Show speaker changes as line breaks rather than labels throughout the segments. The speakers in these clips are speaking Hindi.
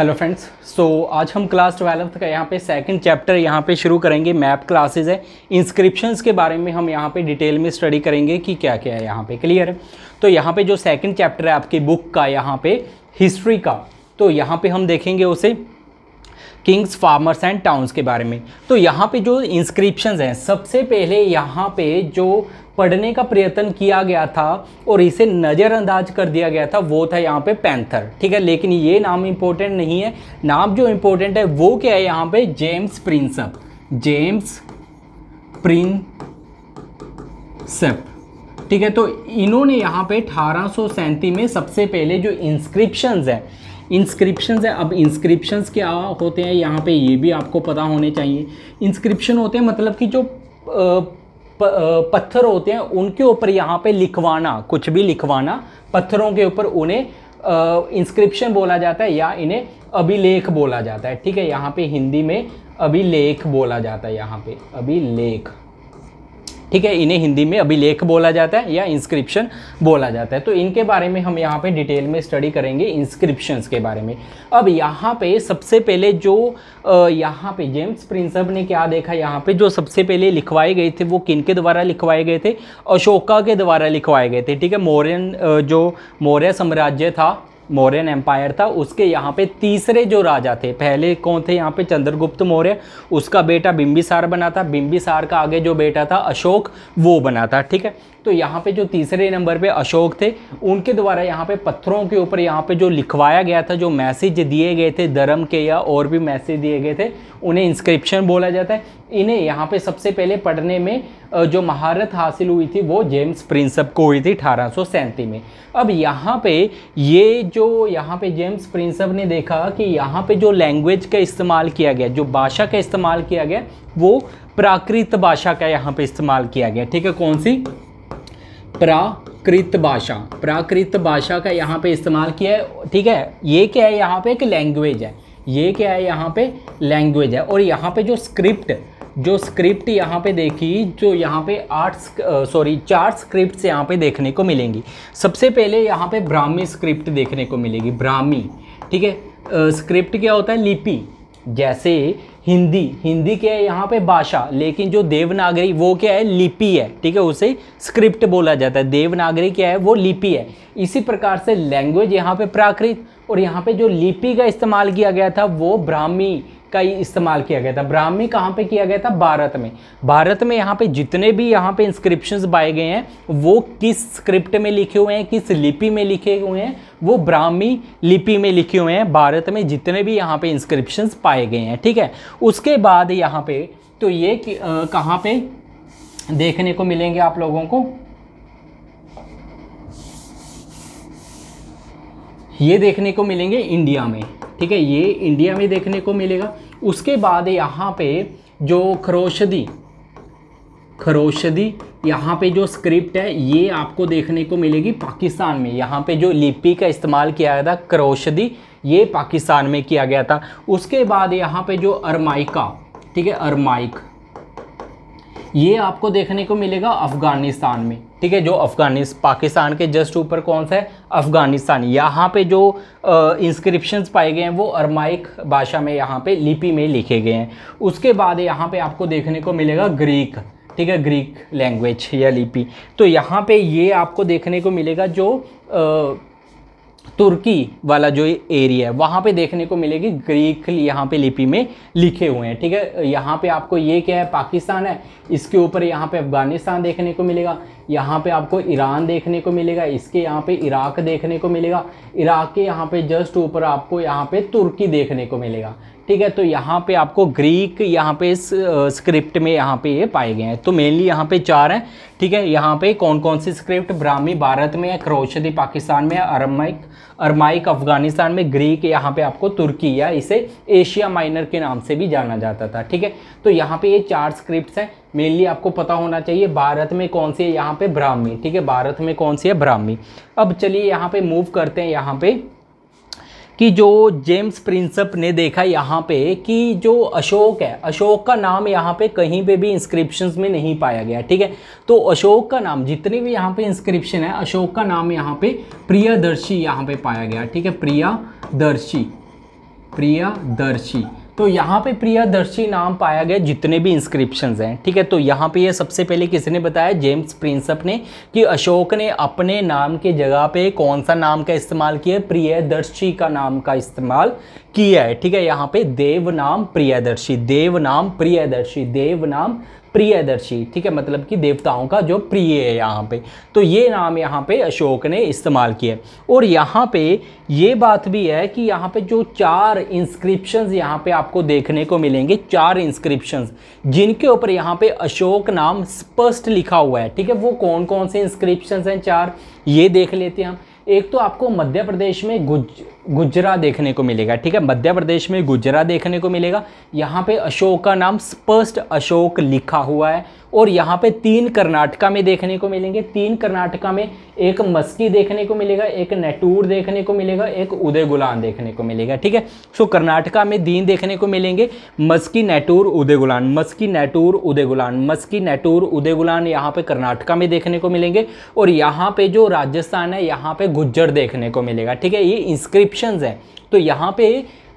हेलो फ्रेंड्स सो आज हम क्लास ट्वेल्थ का यहाँ पे सेकंड चैप्टर यहाँ पे शुरू करेंगे मैप क्लासेस है इंस्क्रिप्शंस के बारे में हम यहाँ पे डिटेल में स्टडी करेंगे कि क्या क्या है यहाँ पे क्लियर है तो यहाँ पे जो सेकंड चैप्टर है आपकी बुक का यहाँ पे हिस्ट्री का तो यहाँ पे हम देखेंगे उसे किंग्स फार्मर्स एंड टाउन्स के बारे में तो यहाँ पे जो इंस्क्रिप्शंस हैं सबसे पहले यहाँ पे जो पढ़ने का प्रयत्न किया गया था और इसे नज़रअंदाज कर दिया गया था वो था यहाँ पे पैंथर ठीक है लेकिन ये नाम इम्पोर्टेंट नहीं है नाम जो इम्पोर्टेंट है वो क्या है यहाँ पे जेम्स प्रिंसप जेम्स प्रिंसप ठीक है तो इन्होंने यहाँ पे अठारह में सबसे पहले जो इंस्क्रिप्शंस है इंस्क्रिप्शंस है अब इंस्क्रिप्शंस क्या होते हैं यहाँ पे ये भी आपको पता होने चाहिए इंस्क्रिप्शन होते हैं मतलब कि जो पत्थर होते हैं उनके ऊपर यहाँ पे लिखवाना कुछ भी लिखवाना पत्थरों के ऊपर उन्हें इंस्क्रिप्शन बोला जाता है या इन्हें अभिलेख बोला जाता है ठीक है यहाँ पे हिंदी में अभिलेख बोला जाता है यहाँ पे अभिलेख ठीक है इन्हें हिंदी में अभिलेख बोला जाता है या इंस्क्रिप्शन बोला जाता है तो इनके बारे में हम यहाँ पे डिटेल में स्टडी करेंगे इंस्क्रिप्शंस के बारे में अब यहाँ पे सबसे पहले जो यहाँ पे जेम्स प्रिंसप ने क्या देखा यहाँ पे जो सबसे पहले लिखवाए गए थे वो किन के द्वारा लिखवाए गए थे अशोका के द्वारा लिखवाए गए थे ठीक है मौर्यन जो मौर्य साम्राज्य था मौर्यन एम्पायर था उसके यहाँ पे तीसरे जो राजा थे पहले कौन थे यहाँ पे चंद्रगुप्त मौर्य उसका बेटा बिम्बिसार बना था बिम्बिसार का आगे जो बेटा था अशोक वो बना था ठीक है तो यहाँ पे जो तीसरे नंबर पे अशोक थे उनके द्वारा यहाँ पे पत्थरों के ऊपर यहाँ पे जो लिखवाया गया था जो मैसेज दिए गए थे धर्म के या और भी मैसेज दिए गए थे उन्हें इंस्क्रिप्शन बोला जाता है इन्हें यहाँ पे सबसे पहले पढ़ने में जो महारत हासिल हुई थी वो जेम्स प्रिंसअप को हुई थी अठारह में अब यहाँ पे ये जो यहाँ पे जेम्स प्रिंसअप ने देखा कि यहाँ पे जो लैंग्वेज का इस्तेमाल किया गया जो भाषा का इस्तेमाल किया गया वो प्राकृत भाषा का यहाँ पे इस्तेमाल किया गया ठीक है कौन सी प्राकृत भाषा प्राकृत भाषा का यहाँ पे इस्तेमाल किया है ठीक है ये क्या है यहाँ पे एक लैंग्वेज है ये क्या है यहाँ पे लैंग्वेज है और यहाँ पे जो स्क्रिप्ट जो स्क्रिप्ट यहाँ पे देखी जो यहाँ पे आठ सॉरी चार स्क्रिप्ट यहाँ पे देखने को मिलेंगी सबसे पहले यहाँ पे ब्राह्मी स्क्रिप्ट देखने को मिलेगी ब्राह्मी ठीक है स्क्रिप्ट क्या होता है लिपि जैसे हिंदी हिंदी क्या है यहाँ पे भाषा लेकिन जो देवनागरी वो क्या है लिपि है ठीक है उसे स्क्रिप्ट बोला जाता है देवनागरी क्या है वो लिपि है इसी प्रकार से लैंग्वेज यहाँ पे प्राकृत और यहाँ पे जो लिपि का इस्तेमाल किया गया था वो ब्राह्मी का इस्तेमाल किया गया था ब्राह्मी कहाँ पे किया गया था भारत में भारत में यहाँ पे जितने भी यहाँ पे इंस्क्रिप्शंस पाए गए हैं वो किस स्क्रिप्ट में लिखे हुए हैं किस लिपि में लिखे हुए हैं वो ब्राह्मी लिपि में लिखे हुए हैं भारत में जितने भी यहाँ पे इंस्क्रिप्शंस पाए गए हैं ठीक है उसके बाद यहाँ पे तो ये कहाँ पे देखने को मिलेंगे आप लोगों को ये देखने को मिलेंगे इंडिया में ठीक है ये इंडिया में देखने को मिलेगा उसके बाद यहाँ पे जो खरोशदी खरोशदी यहाँ पे जो स्क्रिप्ट है ये आपको देखने को मिलेगी पाकिस्तान में यहाँ पे जो लिपि का इस्तेमाल किया गया था करोशदी ये पाकिस्तान में किया गया था उसके बाद यहाँ पे जो अरमाइका ठीक है अरमाइक ये आपको देखने को मिलेगा अफ़गानिस्तान में ठीक है जो अफगानिस्त पाकिस्तान के जस्ट ऊपर कौन सा है अफ़गानिस्तान यहाँ पे जो इंस्क्रिप्शंस पाए गए हैं वो अरमाइक भाषा में यहाँ पे लिपि में लिखे गए हैं उसके बाद यहाँ पे आपको देखने को मिलेगा ग्रीक ठीक है ग्रीक लैंग्वेज या लिपि तो यहाँ पे ये आपको देखने को मिलेगा जो आ, तुर्की वाला जो ये एरिया है वहाँ पे देखने को मिलेगी ग्रीक यहाँ पे लिपि में लिखे हुए हैं ठीक है यहाँ पे आपको ये क्या है पाकिस्तान है इसके ऊपर यहाँ पे अफ़गानिस्तान देखने को मिलेगा यहाँ पे आपको ईरान देखने को मिलेगा इसके यहाँ पे इराक देखने को मिलेगा इराक के यहाँ पे जस्ट ऊपर आपको यहाँ पे तुर्की देखने को मिलेगा ठीक है तो यहाँ पे आपको ग्रीक यहाँ पे इस स्क्रिप्ट में यहाँ पे ये पाए गए हैं तो मेनली यहाँ पे चार हैं ठीक है यहाँ पे कौन कौन सी स्क्रिप्ट ब्राह्मी भारत में है क्रोशदी पाकिस्तान में है अरमाइक अरमाइक अफगानिस्तान में ग्रीक यहाँ पे आपको तुर्की या इसे एशिया माइनर के नाम से भी जाना जाता था ठीक है तो यहाँ पे ये चार स्क्रिप्ट हैं मेनली आपको पता होना चाहिए भारत में कौन सी है यहाँ पे ब्राह्मी ठीक है भारत में कौन सी है ब्राह्मी अब चलिए यहाँ पे मूव करते हैं यहाँ पे कि जो जेम्स प्रिंसप ने देखा यहाँ पे कि जो अशोक है अशोक का नाम यहाँ पे कहीं पे भी इंस्क्रिप्शन में नहीं पाया गया ठीक है तो अशोक का नाम जितने भी यहाँ पे इंस्क्रिप्शन है अशोक का नाम यहाँ पे प्रियदर्शी यहाँ पे पाया गया ठीक है प्रियादर्शी प्रियादर्शी तो यहाँ पे प्रियादर्शी नाम पाया गया जितने भी इंस्क्रिप्शन हैं ठीक है तो यहाँ पे ये सबसे पहले किसने बताया जेम्स प्रिंसअप ने कि अशोक ने अपने नाम के जगह पे कौन सा नाम का इस्तेमाल किया प्रियदर्शी का नाम का इस्तेमाल किया है ठीक है यहाँ पे देव नाम प्रियदर्शी देव नाम प्रियदर्शी देव नाम प्रियदर्शी ठीक है मतलब कि देवताओं का जो प्रिय है यहाँ पे तो ये नाम यहाँ पे अशोक ने इस्तेमाल किया और यहाँ पे ये बात भी है कि यहाँ पे जो चार इंस्क्रिप्शंस यहाँ पे आपको देखने को मिलेंगे चार इंस्क्रिप्शंस जिनके ऊपर यहाँ पे अशोक नाम स्पष्ट लिखा हुआ है ठीक है वो कौन कौन से इंस्क्रिप्शन हैं चार ये देख लेते हैं हम एक तो आपको मध्य प्रदेश में गुज गुजरा देखने को मिलेगा ठीक है मध्य प्रदेश में गुजरा देखने को मिलेगा यहाँ पे अशोक का नाम स्पष्ट अशोक लिखा हुआ है और यहाँ पे तीन कर्नाटका में देखने को मिलेंगे तीन कर्नाटका में एक मस्की देखने को मिलेगा एक नेटूर देखने को मिलेगा एक उदय गुलान देखने को मिलेगा ठीक है सो कर्नाटका में दीन देखने को मिलेंगे मस्की नेटूर उदय गुलान मस्की नेटूर उदय गुलान मस्की नेटूर उदय गुलान यहाँ पर कर्नाटका में देखने को मिलेंगे और यहाँ पर जो राजस्थान है यहाँ पर गुज्जर देखने को मिलेगा ठीक है ये इंस्क्रिप्ट इंस्क्रिप्शन हैं तो यहाँ पे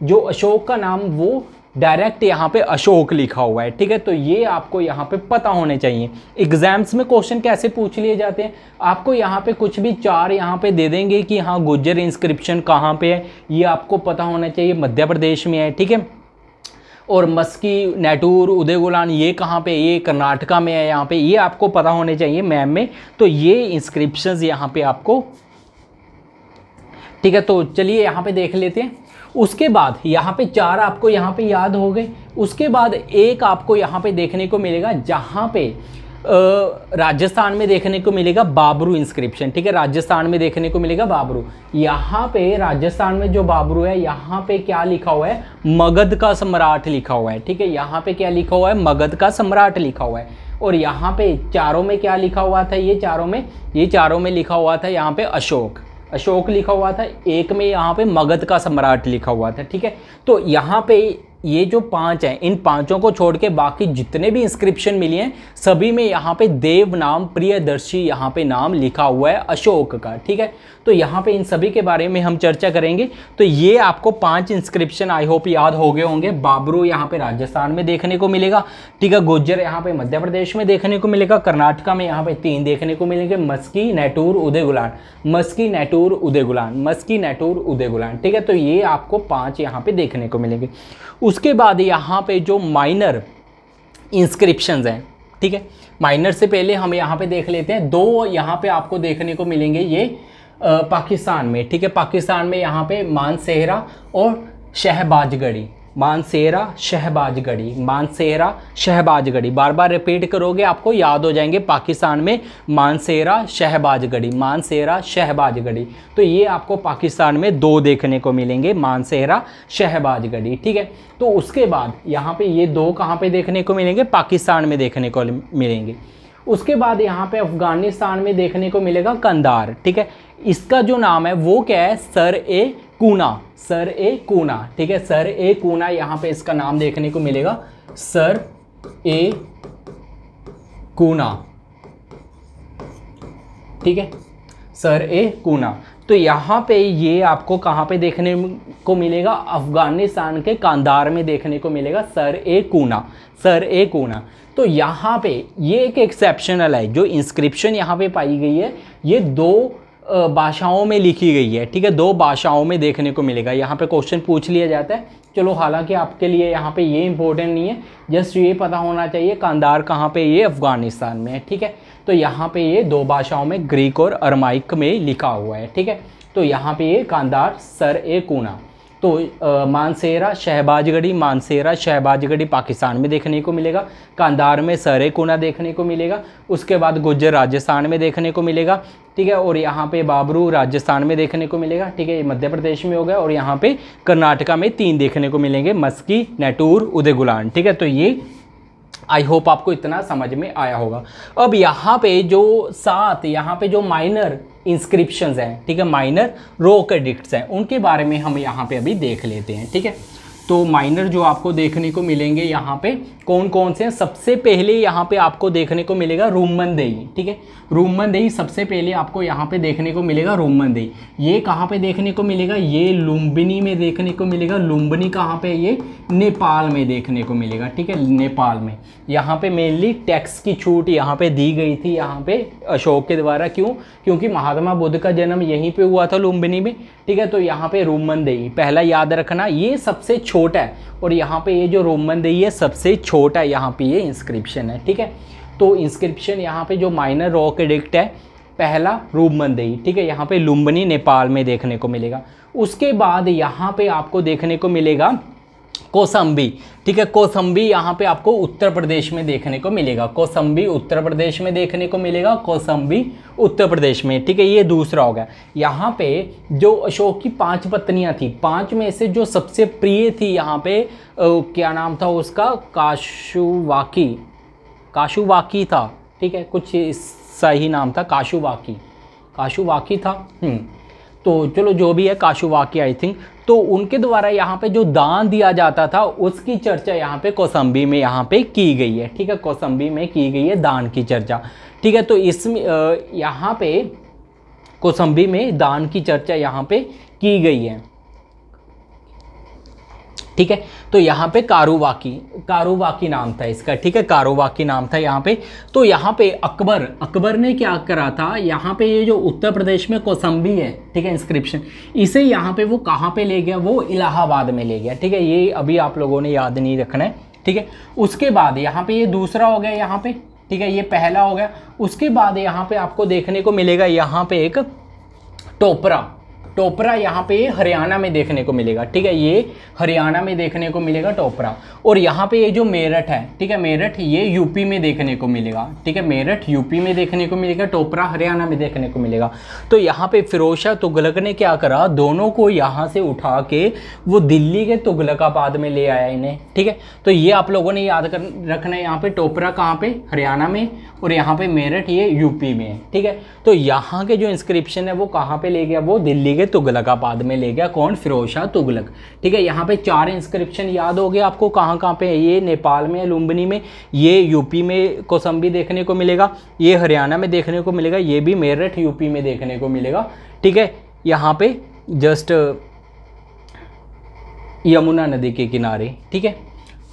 जो अशोक का नाम वो डायरेक्ट यहाँ पे अशोक लिखा हुआ है ठीक है तो ये आपको यहाँ पे पता होने चाहिए एग्जाम्स में क्वेश्चन कैसे पूछ लिए जाते हैं आपको यहाँ पे कुछ भी चार यहाँ पे दे देंगे कि हाँ गुजर इंस्क्रिप्शन कहाँ पे है ये आपको पता होना चाहिए मध्य प्रदेश में है ठीक है और मस्की नेटूर उदय गुलान ये कहाँ पे ये कर्नाटका में है यहाँ पे ये आपको पता होने चाहिए मैम में तो ये इंस्क्रिप्शंस यहाँ पे आपको ठीक है तो चलिए यहाँ पे देख लेते हैं उसके बाद यहाँ पे चार आपको यहाँ पे याद हो गए उसके बाद एक आपको यहाँ पे देखने को मिलेगा जहाँ पे राजस्थान में देखने को मिलेगा बाबरू इंस्क्रिप्शन ठीक है राजस्थान में देखने को मिलेगा बाबरू यहाँ पे राजस्थान में जो बाबरू है यहाँ पे क्या लिखा हुआ है मगध का सम्राट लिखा हुआ है ठीक है यहाँ पे क्या लिखा हुआ है मगध का सम्राट लिखा हुआ है और यहाँ पे चारों में क्या लिखा हुआ था ये चारों में ये चारों में लिखा हुआ था यहाँ पे अशोक अशोक लिखा हुआ था एक में यहाँ पे मगध का सम्राट लिखा हुआ था ठीक है तो यहाँ पे ये जो पांच हैं इन पांचों को छोड़ के बाकी जितने भी इंस्क्रिप्शन मिली हैं सभी में यहाँ पे देव नाम प्रियदर्शी यहाँ पे नाम लिखा हुआ है अशोक का ठीक है तो यहाँ पे इन सभी के बारे में हम चर्चा करेंगे तो ये आपको पांच इंस्क्रिप्शन आई होप याद हो गए होंगे बाबरू यहाँ पे राजस्थान में देखने को मिलेगा ठीक है गुज्जर यहाँ पे मध्य प्रदेश में देखने को मिलेगा कर्नाटका में यहाँ पे तीन देखने को मिलेंगे मस्की नेटूर उदय गुलान मस्की नेटूर उदय गुलान मस्की नेटूर उदय गुलान ठीक है तो ये आपको पाँच यहाँ पे देखने को मिलेंगे उसके बाद यहाँ पे जो माइनर इंस्क्रिप्शन हैं ठीक है माइनर से पहले हम यहाँ पे देख लेते हैं दो यहाँ पे आपको देखने को मिलेंगे ये पाकिस्तान में ठीक है पाकिस्तान में यहाँ पे मानसेहरा और शहबाजगढ़ी मानसेरा शहबाजगढ़ी मानसेरा शहबाजगढ़ी बार बार रिपीट करोगे आपको याद हो जाएंगे पाकिस्तान में मानसेरा शहबाजगढ़ी मानसेरा शहबाजगढ़ी तो ये आपको पाकिस्तान में दो देखने को मिलेंगे मानसेरा शहबाजगढ़ी ठीक है तो उसके बाद यहाँ पे ये दो कहाँ पे देखने को मिलेंगे पाकिस्तान में देखने को मिलेंगे उसके बाद यहाँ पे अफ़गानिस्तान में देखने को मिलेगा कंदार ठीक है इसका जो नाम है वो क्या है सर ए कूना सर ए कूना ठीक है सर ए कूना यहाँ पे इसका नाम देखने को मिलेगा सर ए कूना ठीक है सर ए कूना तो यहाँ पे ये आपको कहाँ पे देखने को मिलेगा अफ़गानिस्तान के कांदार में देखने को मिलेगा सर ए कूना सर ए कूना तो यहाँ पे ये एक एक्सेप्शनल है जो इंस्क्रिप्शन यहाँ पे पाई गई है ये दो भाषाओं में लिखी गई है ठीक है दो भाषाओं में देखने को मिलेगा यहाँ पे क्वेश्चन पूछ लिया जाता है चलो हालांकि आपके लिए यहाँ पे ये इंपॉर्टेंट नहीं है जस्ट ये पता होना चाहिए कांदार कहाँ पे ये अफ़गानिस्तान में है ठीक है तो यहाँ पे ये दो भाषाओं में ग्रीक और अरमाइक में लिखा हुआ है ठीक है तो यहाँ पे ये कांदार सर ए कूना तो मानसेरा शहबाजगढ़ी मानसेरा शहबाजगढ़ी पाकिस्तान में देखने को मिलेगा कांधार में सरे कोना देखने को मिलेगा उसके बाद गुज्जर राजस्थान में देखने को मिलेगा ठीक है और यहाँ पे बाबरू राजस्थान में देखने को मिलेगा ठीक है ये मध्य प्रदेश में हो गया और यहाँ पे कर्नाटका में तीन देखने को मिलेंगे मस्की नेटूर उदय ठीक है तो ये आई होप आपको इतना समझ में आया होगा अब यहाँ पे जो सात यहाँ पे जो माइनर इंस्क्रिप्शंस हैं ठीक है माइनर रोक एडिक्ट्स हैं उनके बारे में हम यहाँ पे अभी देख लेते हैं ठीक है तो माइनर जो आपको देखने को मिलेंगे यहाँ पे कौन कौन से हैं सबसे पहले यहाँ पे आपको देखने को मिलेगा रूमन दही ठीक है रूमन दही सबसे पहले आपको यहाँ पे देखने को मिलेगा रूमन दही ये कहाँ पे देखने को मिलेगा ये लुम्बिनी में देखने को मिलेगा लुम्बिनी कहाँ पे ये नेपाल में देखने को मिलेगा ठीक है नेपाल में यहाँ पे मेनली टैक्स की छूट यहाँ पे दी गई थी यहाँ पे अशोक के द्वारा क्यों क्योंकि महात्मा बुद्ध का जन्म यहीं पर हुआ था लुम्बिनी में ठीक है तो यहाँ पे रोमन दही पहला याद रखना ये सबसे छोटा है और यहाँ पर ये जो रोमन दही है सबसे छोटा यहाँ पे ये इंस्क्रिप्शन है ठीक है तो इंस्क्रिप्शन यहाँ पे जो माइनर रॉक एडिक्ट है पहला रूपमंदई ठीक है यहाँ पे लुम्बनी नेपाल में देखने को मिलेगा उसके बाद यहाँ पे आपको देखने को मिलेगा कोसम्बी ठीक है कोसम्बी यहाँ पे आपको उत्तर प्रदेश में देखने को मिलेगा कोसम्बी उत्तर प्रदेश में देखने को मिलेगा कौसम्बी उत्तर प्रदेश में ठीक है ये दूसरा हो गया यहाँ पे जो अशोक की पांच पत्नियाँ थी पांच में से जो सबसे प्रिय थी यहाँ पे आ, क्या नाम था उसका काशुवाकी काशुवाकी था ठीक है कुछ सही नाम था काशुवाकी काशुवाकी था हम्म। तो चलो जो भी है काशुवा आई थिंक तो उनके द्वारा यहाँ पे जो दान दिया जाता था उसकी चर्चा यहाँ पे कौसम्बी में यहाँ पे की गई है ठीक है कौसम्बी में की गई है दान की चर्चा ठीक है तो इसमें यहाँ पे कौसम्बी में दान की चर्चा यहाँ पे की गई है ठीक है तो यहाँ पे कारोवाकी कारोवाकी नाम था इसका ठीक है कारोवाकी नाम था यहाँ पे तो यहाँ पे अकबर अकबर ने क्या करा था यहाँ पे ये जो उत्तर प्रदेश में कौसम्बी है ठीक है इंस्क्रिप्शन इसे यहाँ पे वो कहाँ पे ले गया वो इलाहाबाद में ले गया ठीक है ये अभी आप लोगों ने याद नहीं रखना है ठीक है उसके बाद यहाँ पे ये दूसरा हो गया यहाँ पे ठीक है ये पहला हो गया उसके बाद यहाँ पे आपको देखने को मिलेगा यहाँ पे एक टोपरा टोपरा यहाँ पे हरियाणा में देखने को मिलेगा ठीक है ये हरियाणा में देखने को मिलेगा टोपरा और यहाँ पे ये जो मेरठ है ठीक है मेरठ ये यूपी में देखने को मिलेगा ठीक है मेरठ यूपी में देखने को मिलेगा टोपरा हरियाणा में देखने को मिलेगा तो यहाँ पे फिरोशा तुगलक ने क्या करा दोनों को यहाँ से उठा के वो दिल्ली के तुगलकाबाद में ले आया इन्हें ठीक है तो ये आप लोगों ने याद कर रखना है यहाँ पे टोपरा कहाँ पे हरियाणा में और यहाँ पे मेरठ ये यूपी में है ठीक है तो यहाँ के जो इंस्क्रिप्शन है वो कहाँ पे ले गया वो दिल्ली के होंगे तुगलकाबाद में ले गया कौन फिरोज शाह तुगलक ठीक है यहाँ पे चार इंस्क्रिप्शन याद हो गए आपको कहाँ कहाँ पे है ये नेपाल में लुम्बनी में ये यूपी में कोसम्बी देखने को मिलेगा ये हरियाणा में देखने को मिलेगा ये भी मेरठ यूपी में देखने को मिलेगा ठीक है यहाँ पे जस्ट यमुना नदी के किनारे ठीक है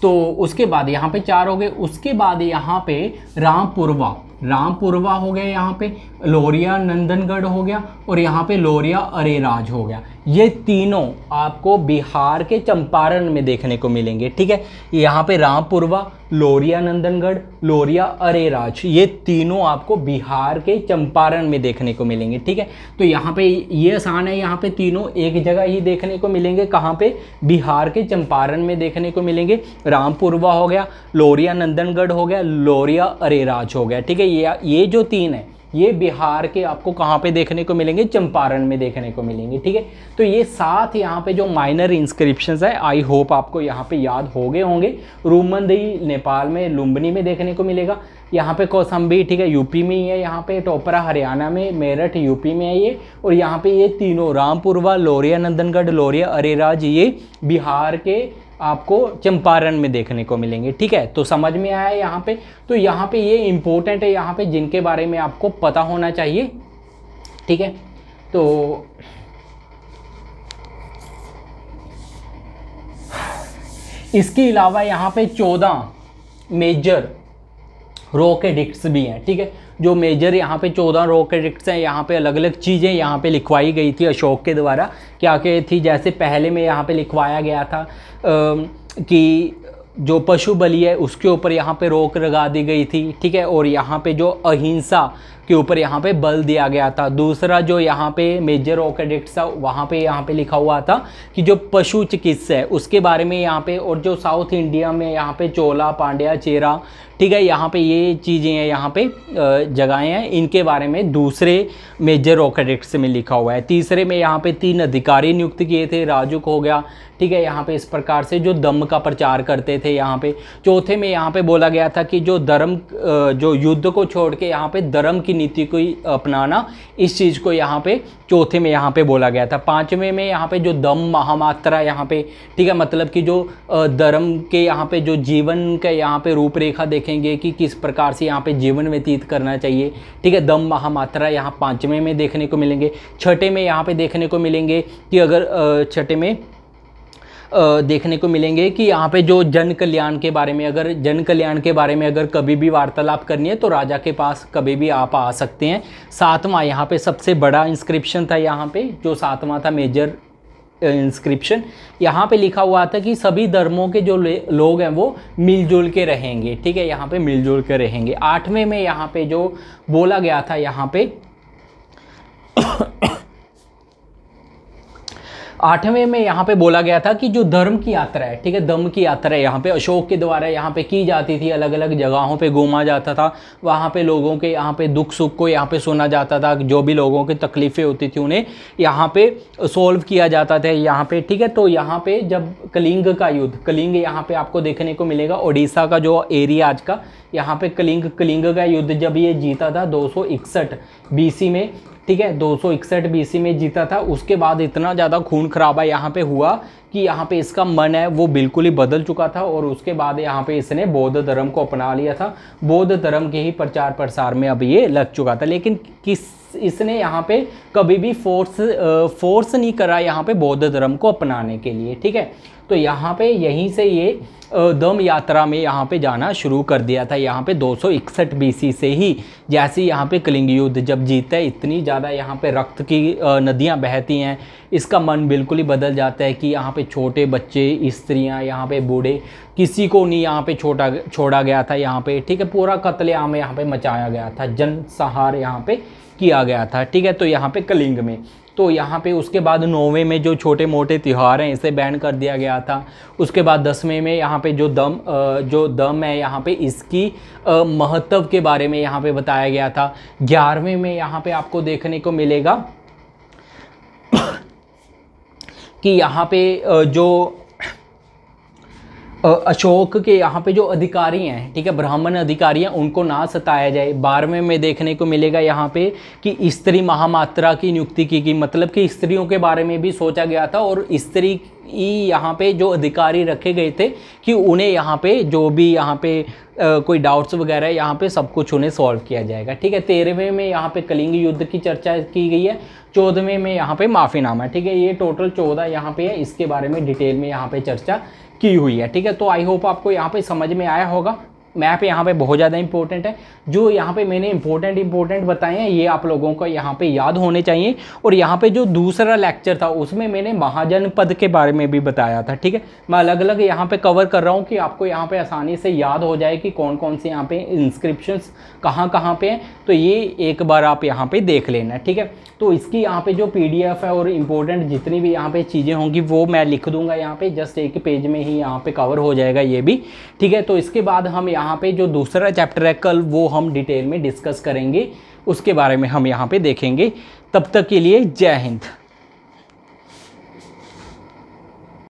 तो उसके बाद यहाँ पे चार हो गए उसके बाद यहाँ पे रामपुरवा रामपुरवा हो गया यहाँ पे लोरिया नंदनगढ़ हो गया और यहाँ पे लोरिया अरेराज हो गया ये तीनों आपको बिहार के चंपारण में देखने को मिलेंगे ठीक है यहाँ पे रामपुरवा लोरिया नंदनगढ़ लोरिया अरेराज ये तीनों आपको बिहार के चंपारण में देखने को मिलेंगे ठीक है तो यहाँ पे ये आसान है यहाँ पे तीनों एक जगह ही देखने को मिलेंगे कहाँ पे बिहार के चंपारण में देखने को मिलेंगे रामपुरवा हो गया लोरिया नंदनगढ़ हो गया लोरिया अरेराज हो गया ठीक है ये ये जो तीन है ये बिहार के आपको कहाँ पे देखने को मिलेंगे चंपारण में देखने को मिलेंगे ठीक है तो ये साथ यहाँ पे जो माइनर इंस्क्रिप्शन है आई होप आपको यहाँ पे याद हो गए होंगे रूमंदई नेपाल में लुम्बनी में देखने को मिलेगा यहाँ पे कौसम्बी ठीक है यूपी में ही है यहाँ पे टोपरा हरियाणा में मेरठ यूपी में है ये और यहाँ पे ये तीनों रामपुरवा लोरिया नंदनगढ़ लोरिया अरेराज ये बिहार के आपको चंपारण में देखने को मिलेंगे ठीक है तो समझ में आया यहाँ पे तो यहाँ पे ये इम्पोर्टेंट है यहाँ पे जिनके बारे में आपको पता होना चाहिए ठीक है तो इसके अलावा यहाँ पे चौदह मेजर के एडिक्ट्स भी हैं ठीक है जो मेजर यहाँ पे चौदह के एडिक्ट्स हैं यहाँ पे अलग अलग चीज़ें यहाँ पे लिखवाई गई थी अशोक के द्वारा क्या क्या थी जैसे पहले में यहाँ पे लिखवाया गया था आ, कि जो पशु बलि है उसके ऊपर यहाँ पे रोक लगा दी गई थी ठीक है और यहाँ पे जो अहिंसा के ऊपर यहाँ पे बल दिया गया था दूसरा जो यहाँ पे मेजर ऑकेडिक्ट था वहाँ पे यहाँ पे लिखा हुआ था कि जो पशु चिकित्सा है उसके बारे में यहाँ पे और जो साउथ इंडिया में यहाँ पे चोला पांड्या चेरा ठीक है यहाँ पे ये चीज़ें हैं यहाँ पे जगहें हैं इनके बारे में दूसरे मेजर ओकेडिक्ट में लिखा हुआ है तीसरे में यहाँ पे तीन अधिकारी नियुक्त किए थे राजुक हो गया ठीक है यहाँ पे इस प्रकार से जो दम का प्रचार करते थे यहाँ पे चौथे में यहाँ पे बोला गया था कि जो धर्म जो युद्ध को छोड़ के यहाँ पे धर्म की नीति को अपनाना इस चीज़ को यहाँ पे चौथे में यहाँ पे बोला गया था पाँचवें में यहाँ पे जो दम महामात्रा यहाँ पे ठीक है मतलब कि जो धर्म के यहाँ पे जो जीवन का यहाँ पे रूपरेखा देखेंगे कि किस प्रकार से यहाँ पे जीवन व्यतीत करना चाहिए ठीक है दम महामात्रा यहाँ पाँचवें में देखने को मिलेंगे छठे में यहाँ पे देखने को मिलेंगे कि अगर छठे में देखने को मिलेंगे कि यहाँ पे जो जन कल्याण के बारे में अगर जन कल्याण के बारे में अगर कभी भी वार्तालाप करनी है तो राजा के पास कभी भी आप आ सकते हैं सातवां यहाँ पे सबसे बड़ा इंस्क्रिप्शन था यहाँ पे जो सातवां था मेजर इंस्क्रिप्शन यहाँ पे लिखा हुआ था कि सभी धर्मों के जो लोग हैं वो मिलजुल के रहेंगे ठीक है यहाँ पे मिलजुल के रहेंगे आठवें में यहाँ पे जो बोला गया था यहाँ पे आठवें में यहाँ पे बोला गया था कि जो धर्म की यात्रा है ठीक है धर्म की यात्रा है यहाँ पे अशोक के द्वारा यहाँ पे की जाती थी अलग अलग जगहों पे घूमा जाता था वहाँ पे लोगों के यहाँ पे दुख सुख को यहाँ पे सुना जाता था जो भी लोगों की तकलीफ़ें होती थी उन्हें यहाँ पे सोल्व किया जाता था यहाँ पे ठीक है तो यहाँ पे जब कलिंग का युद्ध कलिंग यहाँ पे आपको देखने को मिलेगा ओडिशा का जो एरिया आज का यहाँ पे कलिंग कलिंग का युद्ध जब ये जीता था दो सौ बीसी में ठीक है दो सौ में जीता था उसके बाद इतना ज़्यादा खून खराबा यहाँ पे हुआ कि यहाँ पे इसका मन है वो बिल्कुल ही बदल चुका था और उसके बाद यहाँ पे इसने बौद्ध धर्म को अपना लिया था बौद्ध धर्म के ही प्रचार प्रसार में अब ये लग चुका था लेकिन किस इसने यहाँ पे कभी भी फोर्स फोर्स नहीं करा यहाँ पे बौद्ध धर्म को अपनाने के लिए ठीक है तो यहाँ पे यहीं से ये दम यात्रा में यहाँ पे जाना शुरू कर दिया था यहाँ पे दो सौ इकसठ बीसी से ही जैसे यहाँ पे कलिंग युद्ध जब जीता है इतनी ज़्यादा यहाँ पे रक्त की नदियाँ बहती हैं इसका मन बिल्कुल ही बदल जाता है कि यहाँ पे छोटे बच्चे स्त्रियाँ यहाँ पे बूढ़े किसी को नहीं यहाँ पे छोटा छोड़ा गया था यहाँ पे ठीक है पूरा कत्लेआम यहाँ पे मचाया गया था जनसहार यहाँ पे किया गया था ठीक है तो यहाँ पे कलिंग में तो यहाँ पे उसके बाद नौवें में जो छोटे मोटे त्यौहार हैं इसे बैन कर दिया गया था उसके बाद दसवें में यहाँ पे जो दम जो दम है यहाँ पे इसकी महत्व के बारे में यहाँ पे बताया गया था ग्यारहवें में यहाँ पे आपको देखने को मिलेगा कि यहाँ पे जो अशोक के यहाँ पे जो अधिकारी हैं ठीक है ब्राह्मण अधिकारी हैं उनको ना सताया जाए बारहवें में देखने को मिलेगा यहाँ पे कि स्त्री महामात्रा की नियुक्ति की गई मतलब कि स्त्रियों के बारे में भी सोचा गया था और स्त्री यहाँ पे जो अधिकारी रखे गए थे कि उन्हें यहाँ पे जो भी यहाँ पे आ, कोई डाउट्स वगैरह यहाँ पे सब कुछ उन्हें सॉल्व किया जाएगा ठीक है तेरहवें में यहाँ पे कलिंग युद्ध की चर्चा की गई है चौदहवें में यहाँ पे माफ़ीनामा ठीक है ये टोटल चौदह यहाँ पे है इसके बारे में डिटेल में यहाँ पे चर्चा की हुई है ठीक है तो आई होप आपको यहाँ पे समझ में आया होगा मैप यहाँ पे बहुत ज़्यादा इंपॉर्टेंट है जो यहाँ पे मैंने इंपॉर्टेंट इंपॉर्टेंट बताए हैं ये आप लोगों को यहाँ पे याद होने चाहिए और यहाँ पे जो दूसरा लेक्चर था उसमें मैंने महाजनपद के बारे में भी बताया था ठीक है मैं अलग अलग यहाँ पे कवर कर रहा हूँ कि आपको यहाँ पे आसानी से याद हो जाए कि कौन कौन से यहाँ पे इंस्क्रिप्शन कहाँ कहाँ पर हैं तो ये एक बार आप यहाँ पर देख लेना ठीक है तो इसकी यहाँ पर जो पी है और इम्पोर्टेंट जितनी भी यहाँ पर चीज़ें होंगी वो मैं लिख दूँगा यहाँ पर जस्ट एक पेज में ही यहाँ पर कवर हो जाएगा ये भी ठीक है तो इसके बाद हम यहाँ पे जो दूसरा चैप्टर है कल वो हम डिटेल में डिस्कस करेंगे उसके बारे में हम यहाँ पे देखेंगे तब तक के लिए जय हिंद